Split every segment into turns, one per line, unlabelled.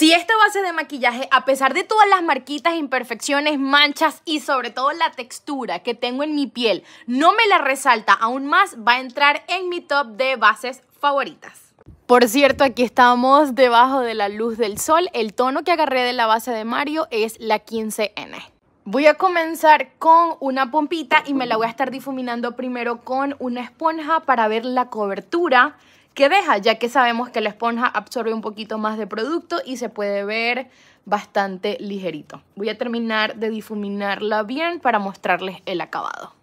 Si esta base de maquillaje, a pesar de todas las marquitas, imperfecciones, manchas y sobre todo la textura que tengo en mi piel, no me la resalta aún más, va a entrar en mi top de bases favoritas. Por cierto, aquí estamos debajo de la luz del sol. El tono que agarré de la base de Mario es la 15N. Voy a comenzar con una pompita y me la voy a estar difuminando primero con una esponja para ver la cobertura que deja, ya que sabemos que la esponja absorbe un poquito más de producto y se puede ver bastante ligerito. Voy a terminar de difuminarla bien para mostrarles el acabado.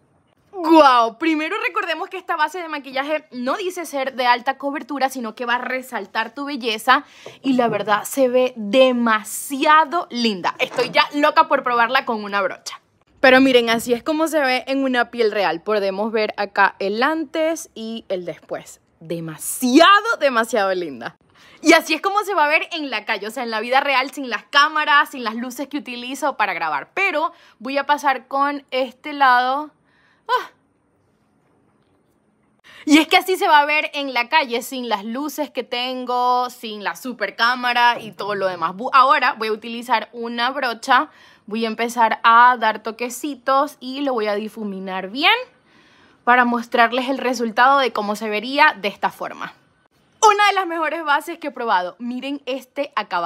¡Wow! Primero recordemos que esta base de maquillaje no dice ser de alta cobertura, sino que va a resaltar tu belleza y la verdad se ve demasiado linda. Estoy ya loca por probarla con una brocha. Pero miren, así es como se ve en una piel real. Podemos ver acá el antes y el después demasiado, demasiado linda. Y así es como se va a ver en la calle, o sea, en la vida real, sin las cámaras, sin las luces que utilizo para grabar. Pero voy a pasar con este lado. Ah. Y es que así se va a ver en la calle, sin las luces que tengo, sin la super cámara y todo lo demás. Ahora voy a utilizar una brocha, voy a empezar a dar toquecitos y lo voy a difuminar bien para mostrarles el resultado de cómo se vería de esta forma. Una de las mejores bases que he probado. Miren este acabado.